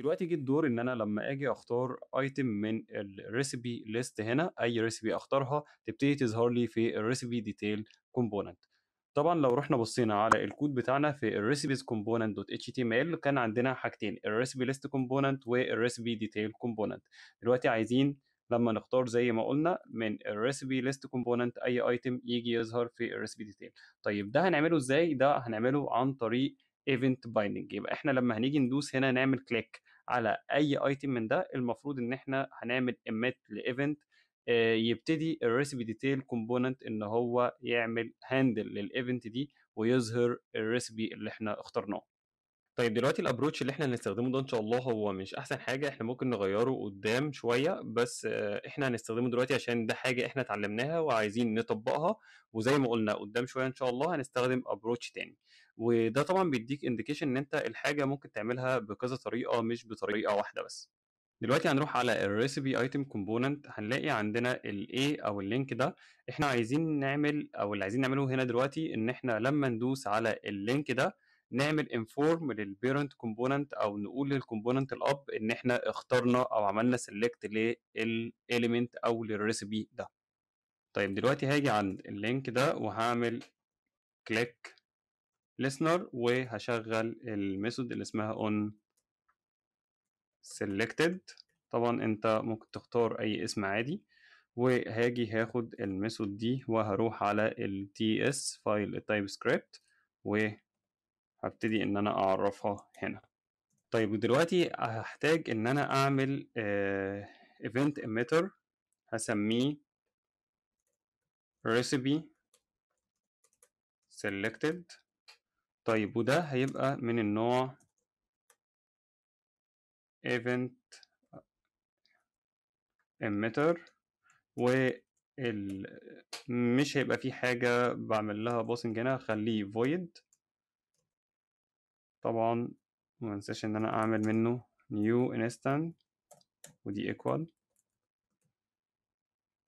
دلوقتي جه الدور ان انا لما اجي اختار ايتم من الريسبي ليست هنا اي ريسبي اختارها تبتدي تظهر لي في الريسبي ديتيل كومبوننت طبعا لو رحنا بصينا على الكود بتاعنا في الريسبيز كومبوننت دوت اتش تي ام ال كان عندنا حاجتين الريسبي ليست كومبوننت والريسبي ديتيل كومبوننت دلوقتي عايزين لما نختار زي ما قلنا من الريسبي ليست كومبوننت اي ايتم يجي يظهر في الريسبي ديتيل طيب ده هنعمله ازاي ده هنعمله عن طريق ايفنت بايندنج يبقى احنا لما هنيجي ندوس هنا نعمل كليك على اي ايتم من ده المفروض ان احنا هنعمل ايميت لايفنت آه، يبتدي الريسبي ديتيل كومبوننت ان هو يعمل هاندل للايفنت دي ويظهر الريسبي اللي احنا اخترناه طيب دلوقتي الابروتش اللي احنا هنستخدمه ده ان شاء الله هو مش احسن حاجه احنا ممكن نغيره قدام شويه بس آه، احنا هنستخدمه دلوقتي عشان ده حاجه احنا اتعلمناها وعايزين نطبقها وزي ما قلنا قدام شويه ان شاء الله هنستخدم ابروتش تاني وده طبعا بيديك انديكيشن ان انت الحاجه ممكن تعملها بكذا طريقه مش بطريقه واحده بس دلوقتي هنروح على الريسبي ايتم كومبوننت هنلاقي عندنا الايه او اللينك ده احنا عايزين نعمل او اللي عايزين نعمله هنا دلوقتي ان احنا لما ندوس على اللينك ده نعمل انفورم للبيرنت كومبوننت او نقول للكومبوننت الاب ان احنا اخترنا او عملنا سيلكت للاليمنت او للريسبي ده طيب دلوقتي هاجي عند اللينك ده وهعمل كليك listener وهشغل الميثود اللي اسمها on selected طبعا انت ممكن تختار اي اسم عادي وهاجي هاخد الميثود دي وهروح على ال ts فايل التايب سكريبت وهبتدي ان انا اعرفها هنا طيب ودلوقتي هحتاج ان انا اعمل اه event emitter هسميه recipe selected طيب وده هيبقى من النوع event emitter و ال... مش هيبقى فيه حاجة بعمل لها باسنج هنا هخليه void طبعا ما ان انا اعمل منه new instant ودي equal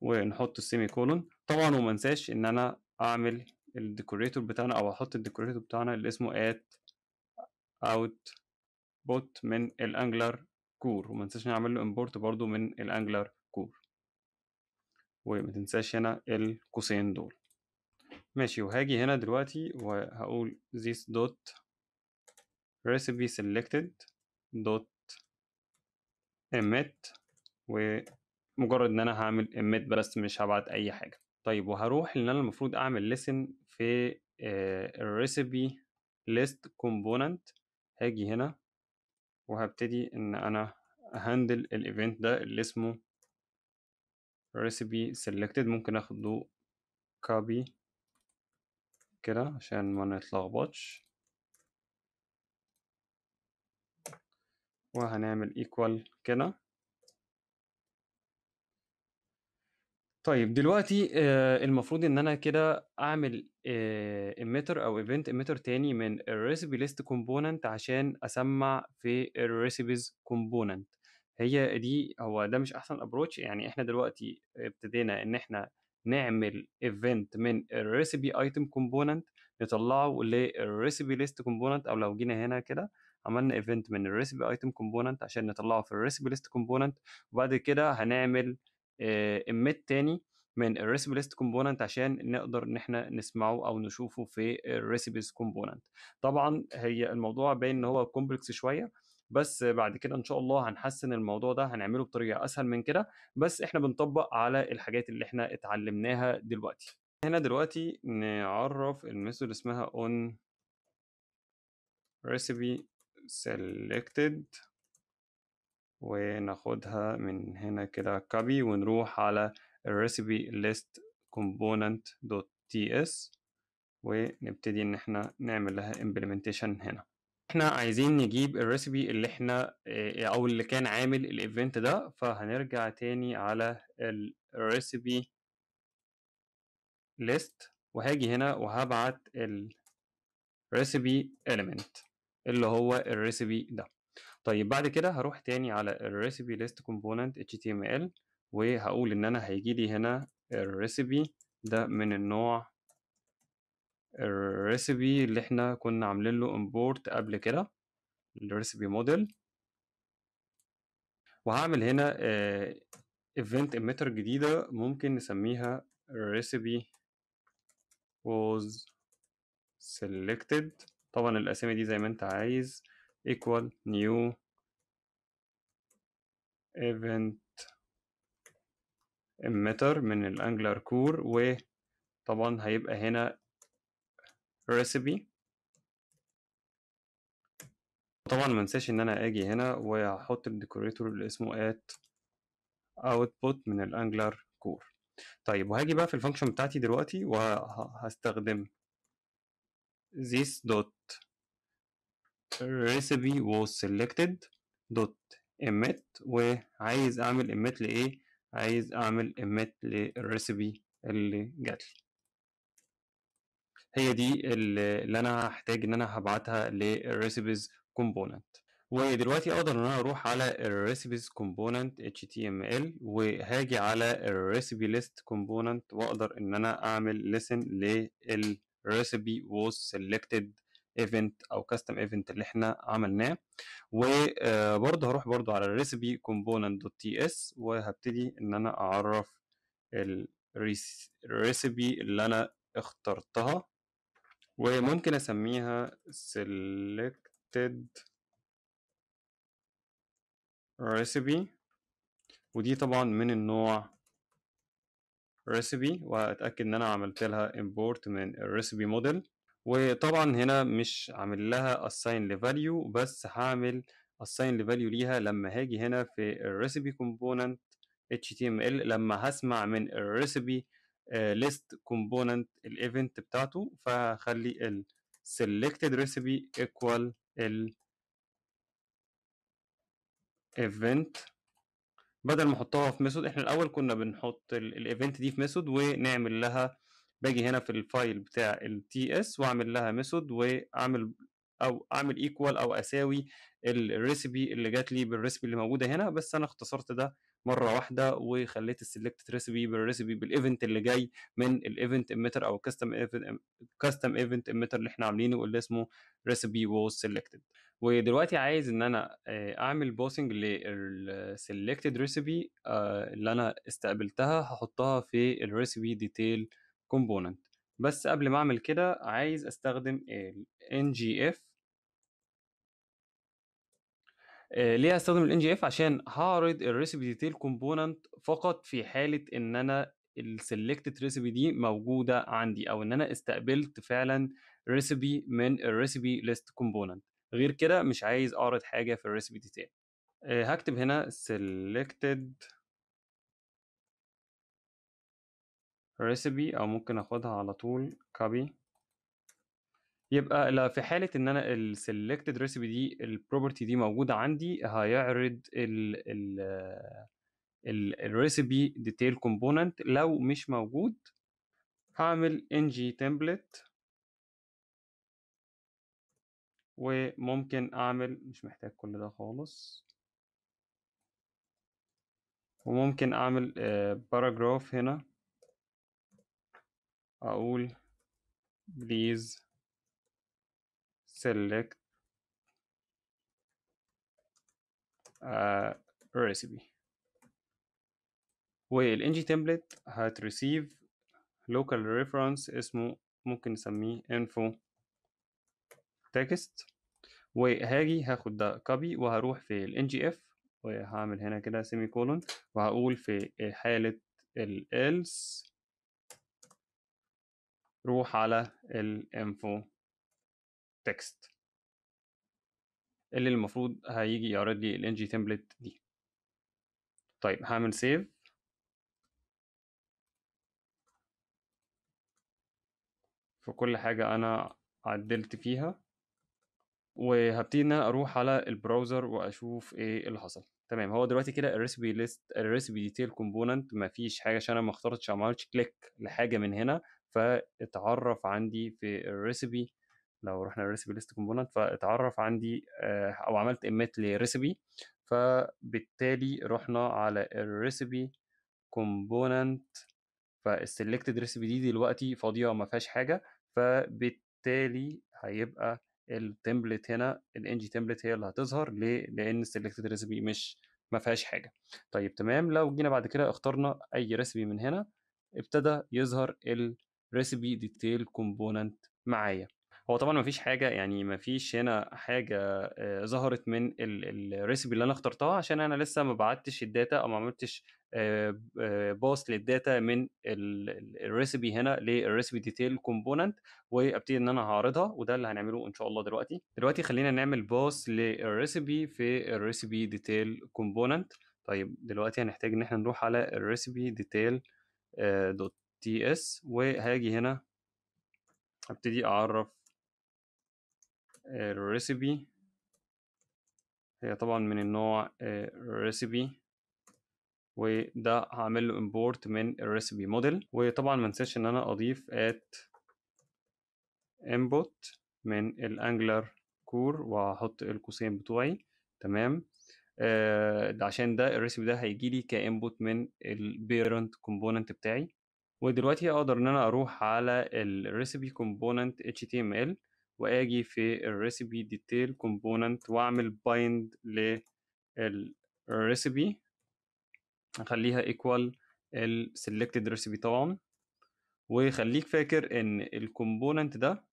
ونحط السيمي كولون طبعا وما ان انا اعمل الديكوريتور بتاعنا او هحط الديكوريتور بتاعنا اللي اسمه ات اوت بوت من الانجلر كور وما تنساش نعمل له امبورت برضو من الانجلر كور وما تنساش هنا القوسين دول ماشي وهاجي هنا دلوقتي وهقول this dot recipe selected dot emit ومجرد ان انا هعمل emit بس مش هبعت اي حاجه طيب وهروح إن أنا المفروض أعمل listen في آه ليست كومبوننت هاجي هنا وهبتدي إن أنا هندل الايفنت ده اللي اسمه recipe سيلكتد ممكن اخده كوبي كده عشان ما نتلخبطش وهنعمل ايكوال كده طيب دلوقتي المفروض إن أنا كده أعمل آآ emitter أو event emitter تاني من الريسبي ليست كومبوننت عشان أسمّع في الريسبيز كومبوننت هي دي هو ده مش أحسن ابروتش يعني إحنا دلوقتي ابتدينا إن إحنا نعمل event من الريسبي item كومبوننت نطلّعه للريسبي ليست كومبوننت أو لو جينا هنا كده عملنا event من الريسبي item كومبوننت عشان نطلّعه في الريسبي ليست كومبوننت وبعد كده هنعمل امت آه، تاني من الريسيبي ليست كومبوننت عشان نقدر ان احنا نسمعه او نشوفه في الريسيبيز كومبوننت طبعا هي الموضوع باين ان هو كومبلكس شويه بس بعد كده ان شاء الله هنحسن الموضوع ده هنعمله بطريقه اسهل من كده بس احنا بنطبق على الحاجات اللي احنا اتعلمناها دلوقتي هنا دلوقتي نعرف الميثود اسمها on recipe selected وناخدها من هنا كده كوبي ونروح على الريسيبي list كومبوننت دوت تي اس ونبتدي ان احنا نعمل لها implementation هنا احنا عايزين نجيب الريسيبي اللي احنا آه، او اللي كان عامل الايفنت ده فهنرجع تاني على الريسيبي list وهاجي هنا وهبعت الريسيبي element اللي هو الريسيبي ده طيب بعد كده هروح تاني على الريسيبي ليست كومبوننت HTML وهقول إن أنا هيجي لي هنا الريسيبي ده من النوع الريسيبي اللي احنا كنا عاملين له امبورت قبل كده الريسيبي موديل وهعمل هنا ايفنت آه، emitter جديدة ممكن نسميها recipe was selected طبعا الاسامي دي زي ما انت عايز equal new event emitter من الانجلر كور وطبعا هيبقى هنا recipe طبعا ما انساش ان انا اجي هنا وهحط الديكوريتور اللي اسمه at output من الانجلر كور طيب وهاجي بقى في الفانكشن بتاعتي دلوقتي وهستخدم this dot recipe was selected dot emit وعايز اعمل emit لايه عايز اعمل emit للريسيبي اللي جات لي هي دي اللي انا هحتاج ان انا هبعتها للريسبيز كومبوننت ودلوقتي اقدر ان انا اروح على الريسيبيز كومبوننت html وهاجي على الريسيبي ليست كومبوننت واقدر ان انا اعمل listen للريسيبي was selected ايفنت او كاستم ايفنت اللي احنا عملناه وبرضه آه، هروح برضه على الريسبي كومبوننت دوت تي اس وهبتدي ان انا اعرف الريسبي اللي انا اخترتها وممكن اسميها selected recipe ودي طبعا من النوع recipe وهتأكد ان انا عملت لها import من الريسبي موديل وطبعًا هنا مش عامل لها assign لفاليو بس هعمل assign لفاليو ليها لما هاجي هنا في الريسبي component html لما هسمع من الريسبي آه، ليست list component الايفنت بتاعته فهخلي ال selected recipe equal ال event بدل ما احطها في ميثود احنا الاول كنا بنحط الايفنت دي في ميثود ونعمل لها باجي هنا في الفايل بتاع ال TS واعمل لها ميثود واعمل او اعمل ايكوال او اساوي الريسبي اللي جات لي بالريسبي اللي موجوده هنا بس انا اختصرت ده مره واحده وخليت السلكت ريسبي بالريسبي بالايفنت اللي جاي من الايفنت اميتر او الكاستم كاستم ايفنت اميتر اللي احنا عاملينه واللي اسمه ريسبي ووز سيلكتد ودلوقتي عايز ان انا آه، اعمل بوسنج للسلكتد ريسبي اللي انا استقبلتها هحطها في الريسبي ديتيل component بس قبل ما اعمل كده عايز استخدم ال ngf آه، ليه هستخدم ال ngf عشان هعرض recipe detail component فقط في حاله ان انا selected recipe دي موجوده عندي او ان انا استقبلت فعلا recipe من recipe list component غير كده مش عايز اعرض حاجه في ال recipe detail آه، هكتب هنا selected ريسيبي او ممكن اخدها على طول كوبي يبقى في حالة إن أنا السيلكتد selected recipe دي ال property دي موجودة عندي هيعرض ال ال ال recipe detail component لو مش موجود هعمل ng template وممكن أعمل مش محتاج كل ده خالص وممكن أعمل آه، paragraph هنا اقول please select a recipe والng template receive local reference اسمه ممكن نسميه info text وهاجي هاخد ده copy وهروح في ال ngf وهعمل هنا كده semicolon وهقول في حالة ال else روح على الانفو تكست اللي المفروض هيجي يعرض لي الـ ng تمبلت دي طيب هعمل سيف في كل حاجة أنا عدلت فيها وهبتدي ان انا اروح على البراوزر واشوف ايه اللي حصل تمام هو دلوقتي كده الريسبي ليست الريسبي ديتيل كومبوننت مفيش حاجه عشان انا ما اخترتش ما عملتش كليك لحاجه من هنا فاتعرف عندي في الريسبي لو رحنا الريسبي ليست كومبوننت فاتعرف عندي آه، او عملت ايميت لريسبي فبالتالي رحنا على الريسبي كومبوننت فالسلكتد ريسبي دي دلوقتي فاضيه وما فيهاش حاجه فبالتالي هيبقى التمبلت هنا الانجي تمبلت هي اللي هتظهر ليه لان السلكتد ريسبي مش ما فيهاش حاجه طيب تمام لو جينا بعد كده اخترنا اي ريسبي من هنا ابتدى يظهر ال ريسبي ديتيل كومبوننت معايا هو طبعا مفيش حاجه يعني مفيش هنا حاجه آه، ظهرت من الريسبي اللي انا اخترتها عشان انا لسه ما بعتش الداتا او ما عملتش آه، آه، باص للداتا من الريسبي هنا للريسبي ديتيل كومبوننت وابتدي ان انا هعرضها وده اللي هنعمله ان شاء الله دلوقتي دلوقتي خلينا نعمل باص للريسبي في الريسبي ديتيل كومبوننت طيب دلوقتي هنحتاج ان احنا نروح على الريسبي ديتيل دوت تي اس وهاجي هنا ابتدي اعرف الريسيبي هي طبعا من النوع ريسيبي وده هعمل له import من الريسيبي موديل وطبعا ما انساش ان انا اضيف at input من الانجلر كور وهحط القوسين بتوعي تمام آه ده عشان ده الريسيبي ده هيجي لي كانبوت من البيرنت كومبوننت بتاعي ودلوقتي اقدر ان انا اروح على الريسيبي كومبوننت HTML واجي في الريسيبي ديتيل كومبوننت واعمل بايند للريسيبي اخليها ايكوال selected ريسيبي طبعا وخليك فاكر ان الكومبوننت ده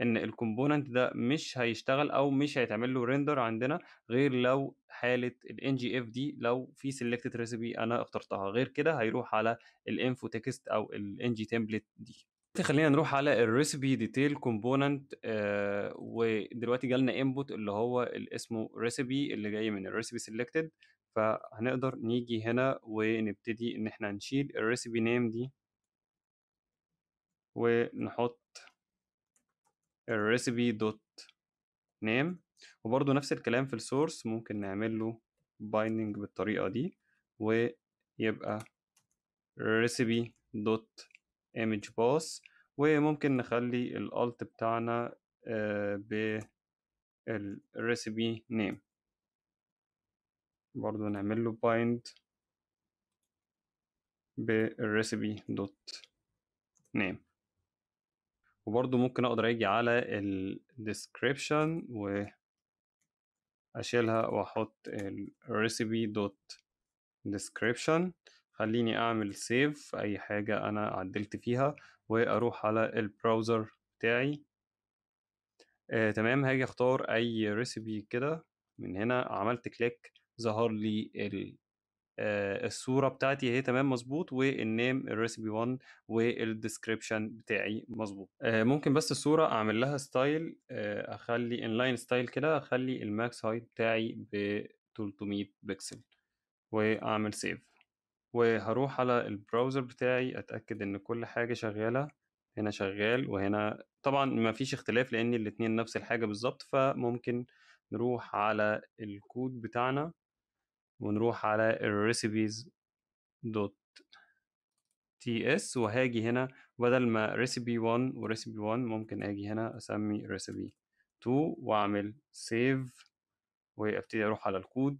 ان الكومبوننت ده مش هيشتغل او مش هيتعمل له ريندر عندنا غير لو حاله الان جي اف دي لو في سيلكتد ريسيبي انا اخترتها غير كده هيروح على الانفو تكست او الان جي تمبلت دي خلينا نروح على الريسبي ديتيل كومبوننت ودلوقتي جالنا انبوت اللي هو اللي اسمه ريسبي اللي جاي من الريسبي سيلكتد فهنقدر نيجي هنا ونبتدي ان احنا نشيل الريسبي نيم دي ونحط الريسيبي دوت نيم وبرضو نفس الكلام في السورس ممكن نعمل له بايندنج بالطريقة دي ويبقى recipe دوت باس وممكن نخلي الالت بتاعنا آه، ب الريسيبي نيم برضو نعمل له بايند بالريسيبي دوت نيم وبرضو ممكن اقدر اجي على ال description و اشيلها واحط ال recipe dot description خليني اعمل سيف اي حاجة انا عدلت فيها واروح على البراوزر بتاعي آه تمام هاجي اختار اي recipe كده من هنا عملت كليك ظهر لي ال آه، الصوره بتاعتي اهي تمام مظبوط والنيم الريسبي 1 والديسكريبشن بتاعي مظبوط آه، ممكن بس الصوره اعمل لها ستايل آه، اخلي انلاين ستايل كده اخلي الماكس هايت بتاعي ب 300 بكسل واعمل سيف وهروح على البراوزر بتاعي اتاكد ان كل حاجه شغاله هنا شغال وهنا طبعا ما فيش اختلاف لان الاتنين نفس الحاجه بالظبط فممكن نروح على الكود بتاعنا ونروح على الريسيبيز دوت تي اس وهاجي هنا بدل ما ريسيبي 1 وريسيبي 1 ممكن اجي هنا اسمي ريسيبي 2 واعمل سيف وابتدي اروح على الكود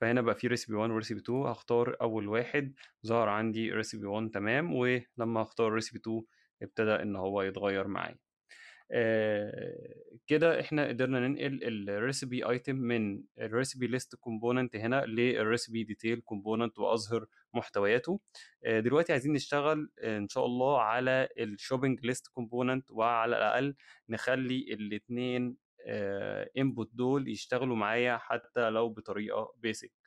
فهنا بقى في ريسيبي 1 وريسيبي 2 هختار اول واحد ظهر عندي ريسيبي 1 تمام ولما اختار ريسيبي 2 ابتدى ان هو يتغير معايا آه، كده احنا قدرنا ننقل الريسبي ايتم من الريسبي ليست كومبوننت هنا للريسبي ديتيل كومبوننت واظهر محتوياته آه، دلوقتي عايزين نشتغل آه، ان شاء الله على الشوبينج ليست كومبوننت وعلى الاقل نخلي الاثنين انبوت دول يشتغلوا معايا حتى لو بطريقه بيسك